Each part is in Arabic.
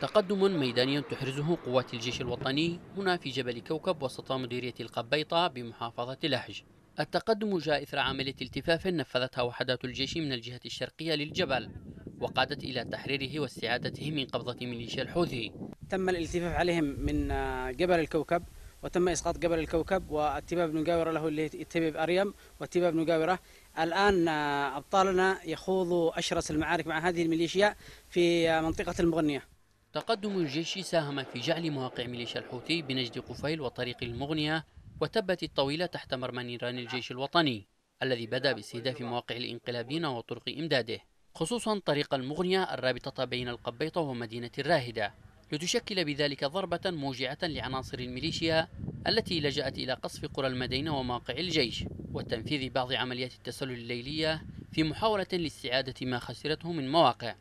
تقدم ميداني تحرزه قوات الجيش الوطني هنا في جبل كوكب وسط مديرية القبيطة بمحافظة لهج التقدم جاء إثر عملية التفاف نفذتها وحدات الجيش من الجهة الشرقية للجبل وقادت إلى تحريره واستعادته من قبضة ميليشيا الحوثي تم الالتفاف عليهم من آه، جبل الكوكب وتم اسقاط جبل الكوكب بن جاورة له اللي تباب اريم بن جاورة الان آه، ابطالنا يخوضوا اشرس المعارك مع هذه الميليشيا في آه، منطقه المغنيه تقدم الجيش ساهم في جعل مواقع ميليشيا الحوثي بنجد قفيل وطريق المغنية وتبت الطويلة تحت مرمى نيران الجيش الوطني الذي بدأ باستهداف مواقع الانقلابيين وطرق إمداده خصوصا طريق المغنية الرابطة بين القبيطة ومدينة الراهدة لتشكل بذلك ضربة موجعة لعناصر الميليشيا التي لجأت إلى قصف قرى المدينة ومواقع الجيش وتنفيذ بعض عمليات التسلل الليلية في محاولة لاستعادة ما خسرته من مواقع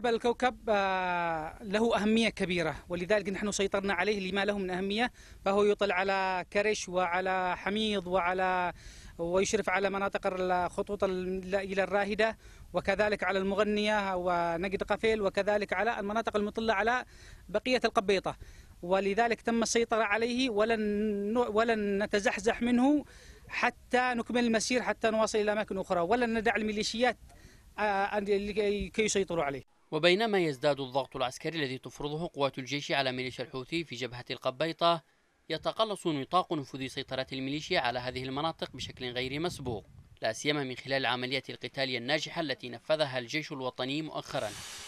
جبل الكوكب آه، له أهمية كبيرة ولذلك نحن سيطرنا عليه لما له من أهمية فهو يطل على كرش وعلى حميض وعلى ويشرف على مناطق الخطوط إلى الراهدة وكذلك على المغنية ونجد قفيل وكذلك على المناطق المطلة على بقية القبيطة ولذلك تم السيطرة عليه ولن ولن نتزحزح منه حتى نكمل المسير حتى نواصل إلى أماكن أخرى ولن ندع الميليشيات آه، كي يسيطروا عليه وبينما يزداد الضغط العسكري الذي تفرضه قوات الجيش على ميليشيا الحوثي في جبهة القبيطة يتقلص نطاق نفوذ سيطرة الميليشيا على هذه المناطق بشكل غير مسبوق لا سيما من خلال العمليات القتالية الناجحة التي نفذها الجيش الوطني مؤخراً